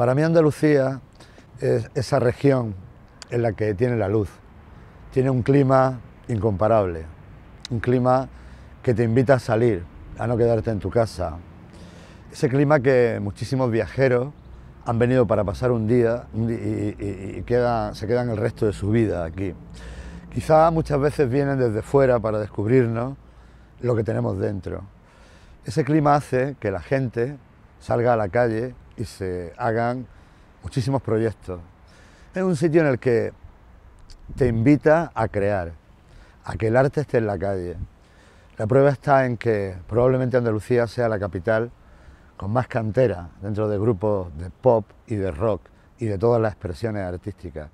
Para mí Andalucía es esa región en la que tiene la luz. Tiene un clima incomparable, un clima que te invita a salir, a no quedarte en tu casa. Ese clima que muchísimos viajeros han venido para pasar un día y, se quedan el resto de su vida aquí. Quizá muchas veces vienen desde fuera para descubrirnos lo que tenemos dentro. Ese clima hace que la gente salga a la calle y se hagan muchísimos proyectos. Es un sitio en el que te invita a crear, a que el arte esté en la calle. La prueba está en que probablemente Andalucía sea la capital con más cantera dentro de grupos de pop y de rock y de todas las expresiones artísticas.